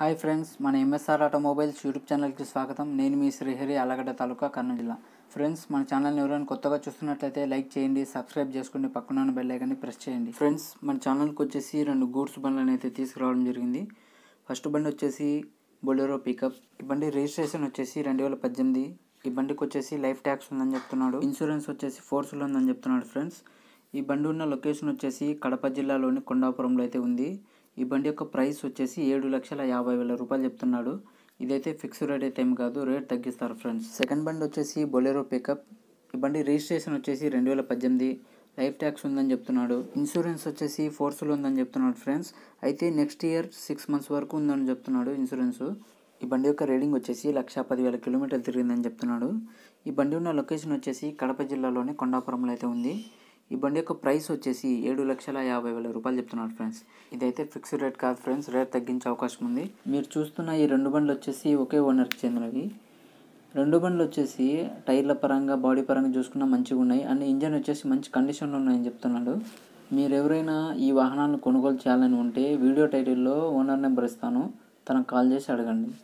hi friends మన MSR automobiles YouTube ఛానల్కి స్వాగతం నేను మీ శ్రీహరి అలగడ్డ తాలూకా కర్నూలు జిల్లా ఫ్రెండ్స్ మన ఛానల్ని ఎవరైనా కొత్తగా చూస్తున్నట్లయితే లైక్ చేయండి సబ్స్క్రైబ్ చేసుకుని పక్కన బెల్ ఐకాన్ని ప్రెస్ చేయండి ఫ్రెండ్స్ మన ఛానల్కి వచ్చేసి రెండు గూడ్స్ బండ్లను అయితే తీసుకురావడం జరిగింది ఫస్ట్ బండి వచ్చేసి బొలెరో పికప్ ఈ బండి రిజిస్ట్రేషన్ వచ్చేసి రెండు వేల పద్దెనిమిది ఈ బండికి వచ్చేసి లైఫ్ ట్యాక్స్ ఉందని చెప్తున్నాడు ఇన్సూరెన్స్ వచ్చేసి ఫోర్స్లో ఉందని చెప్తున్నాడు ఫ్రెండ్స్ ఈ బండి ఉన్న లొకేషన్ వచ్చేసి కడప జిల్లాలోని కొండాపురంలో అయితే ఉంది ఈ బండి యొక్క ప్రైస్ వచ్చేసి ఏడు లక్షల యాభై వేల రూపాయలు చెప్తున్నాడు ఇదైతే ఫిక్స్ రేట్ అయితే ఏం కాదు రేట్ తగ్గిస్తారు ఫ్రెండ్స్ సెకండ్ బండి వచ్చేసి బొలెరో పికప్ ఈ బండి రిజిస్ట్రేషన్ వచ్చేసి రెండు వేల పద్దెనిమిది లైఫ్ ట్యాక్స్ ఉందని చెప్తున్నాడు ఇన్సూరెన్స్ వచ్చేసి ఫోర్స్లో ఉందని చెప్తున్నాడు ఫ్రెండ్స్ అయితే నెక్స్ట్ ఇయర్ సిక్స్ మంత్స్ వరకు ఉందని చెప్తున్నాడు ఇన్సూరెన్స్ ఈ బండి యొక్క రేడింగ్ వచ్చేసి లక్ష పదివేల కిలోమీటర్లు తిరిగిందని చెప్తున్నాడు ఈ బండి ఉన్న లొకేషన్ వచ్చేసి కడప జిల్లాలోని కొండాపురంలో అయితే ఉంది ఈ బండి యొక్క ప్రైస్ వచ్చేసి ఏడు లక్షల యాభై వేల రూపాయలు చెప్తున్నారు ఫ్రెండ్స్ ఇదైతే ఫిక్స్డ్ రేట్ కాదు ఫ్రెండ్స్ రేట్ తగ్గించే అవకాశం ఉంది మీరు చూస్తున్న ఈ రెండు బండ్లు వచ్చేసి ఒకే ఓనర్కి చెందినవి రెండు బండ్లు వచ్చేసి టైర్ల పరంగా బాడీ పరంగా చూసుకున్నా మంచిగా ఉన్నాయి అండ్ ఇంజన్ వచ్చేసి మంచి కండిషన్లో ఉన్నాయని చెప్తున్నాడు మీరు ఎవరైనా ఈ వాహనాలను కొనుగోలు చేయాలని ఉంటే వీడియో టైటిల్లో ఓనర్ నెంబర్ ఇస్తాను తనకు కాల్ చేసి అడగండి